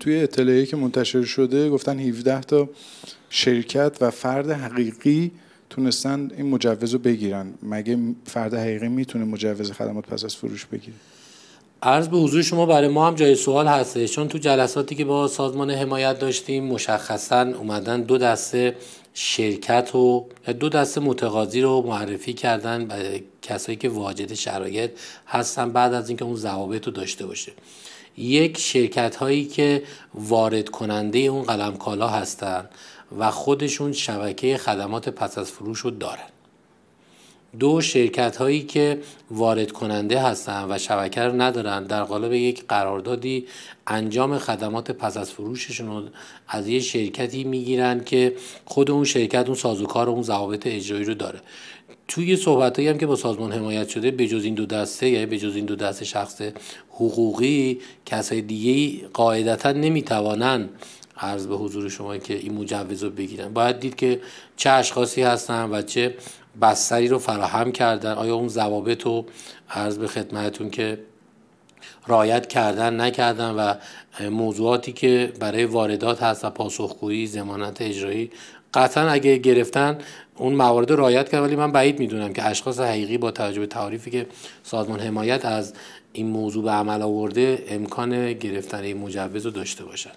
توی اطلاعی که منتشر شده گفتن 17 تا شرکت و فرد حقیقی تونستن این مجوز رو بگیرن مگه فرد حقیقی میتونه مجوز خدمات پس از فروش بگیره عرض به حضور شما برای ما هم جای سوال هسته چون تو جلساتی که با سازمان حمایت داشتیم مشخصا اومدن دو دسته شرکت و دو دسته متقاضی رو معرفی کردن به کسایی که واجد شرایط هستن بعد از اینکه اون ضوابط رو داشته باشه یک شرکت هایی که وارد کننده اون قلم کالا هستند و خودشون شبکه خدمات پس از فروش رو دارن دو شرکت هایی که وارد کننده هستند و شبکه رو ندارن در قالب یک قراردادی انجام خدمات پس از فروششون رو از یه شرکتی میگیرن که خود اون شرکت اون سازوکار و اون ضوابط اجرایی رو داره توی صحبت هم که با سازمان حمایت شده به جز این دو دسته یعنی به جز این دو دسته شخص حقوقی کسای دیگه قاعدتا نمیتوانند عرض به حضور شما که این مجوز رو بگیرن باید دید که چه اشخاصی هستن و چه بستری رو فراهم کردن آیا اون ضوابط رو عرض به خدمتون که رایت کردن نکردن و موضوعاتی که برای واردات هست و پاسخگویی زمانت اجرایی قطعا اگه گرفتن اون موارد رو رعایت کرد ولی من بعید میدونم که اشخاص حقیقی با توجه به تعریفی که سازمان حمایت از این موضوع به عمل آورده امکان گرفتن این مجوز رو داشته باشند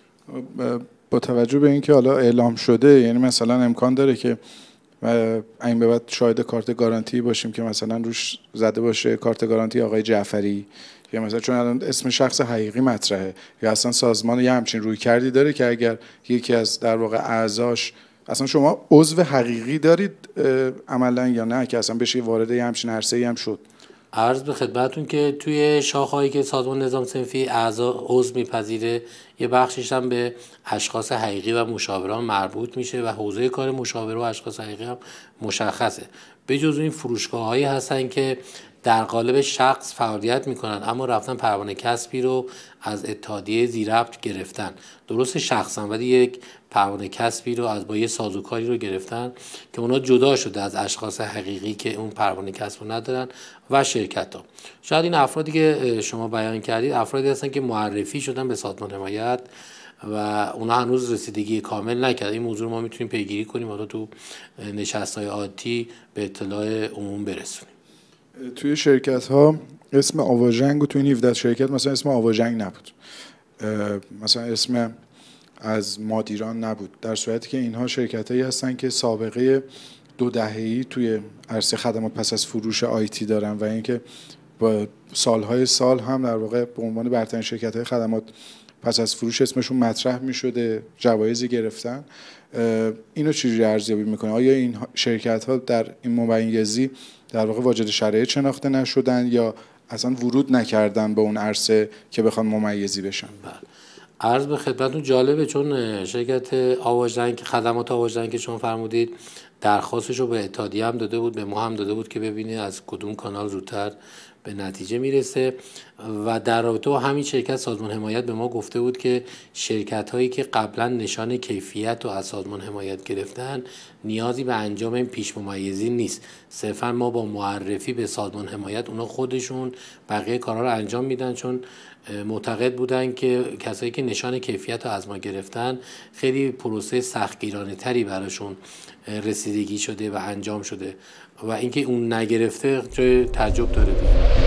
با توجه به اینکه حالا اعلام شده یعنی مثلا امکان داره که این به بعد شاهد کارت گارانتی باشیم که مثلا روش زده باشه کارت گارانتی آقای جعفری یا مثلا چون الان اسم شخص حقیقی مطرحه یا اصلا سازمان یه همچین روی کردی داره که اگر یکی از در واقع اعضاش اصلا شما عضو حقیقی دارید عملا یا نه که اصلا بشه وارد یه همچین عرصه هم شد عرض به خدمتون که توی شاخهایی که سازمان نظام سنفی اعضا عضو میپذیره یه بخشش هم به اشخاص حقیقی و مشاوران مربوط میشه و حوزه کار مشاور و اشخاص حقیقی هم مشخصه به جز این فروشگاه هایی هستن که در قالب شخص فعالیت میکنن اما رفتن پروانه کسبی رو از اتحادیه زیربط گرفتن درست شخصا ولی یک پروانه کسبی رو از با سازوکاری رو گرفتن که اونا جدا شده از اشخاص حقیقی که اون پروانه کسب رو ندارن و شرکت ها شاید این افرادی که شما بیان کردید افرادی هستن که معرفی شدن به سازمان حمایت و اونا هنوز رسیدگی کامل نکرد این موضوع ما میتونیم پیگیری کنیم حالا تو نشستهای آتی به اطلاع عموم برسونیم توی شرکت ها اسم آواژنگ و توی این 17 شرکت مثلا اسم آواژنگ نبود مثلا اسم از مادیران نبود در صورتی که اینها شرکت هایی هستن که سابقه دو ای توی عرصه خدمات پس از فروش آیتی دارن و اینکه با سالهای سال هم در واقع به عنوان برترین شرکت های خدمات پس از فروش اسمشون مطرح می شده جوایزی گرفتن اینو چجوری ارزیابی میکنه آیا این شرکت ها در این مبینگزی در واقع واجد شرایط شناخته نشدن یا اصلا ورود نکردن به اون عرصه که بخوان ممیزی بشن بله عرض به خدمتتون جالبه چون شرکت آواژدن که خدمات آواژنگ که شما فرمودید درخواستش رو به اتحادیه هم داده بود به ما هم داده بود که ببینید از کدوم کانال زودتر به نتیجه میرسه و در رابطه با همین شرکت سازمان حمایت به ما گفته بود که شرکت هایی که قبلا نشان کیفیت و از سازمان حمایت گرفتن نیازی به انجام این پیش ممیزی نیست صرفا ما با معرفی به سازمان حمایت اونا خودشون بقیه کارها رو انجام میدن چون معتقد بودن که کسایی که نشان کیفیت رو از ما گرفتن خیلی پروسه سختگیرانه تری براشون رسیدگی شده و انجام شده و اینکه اون نگرفته چه تعجب داره دیگه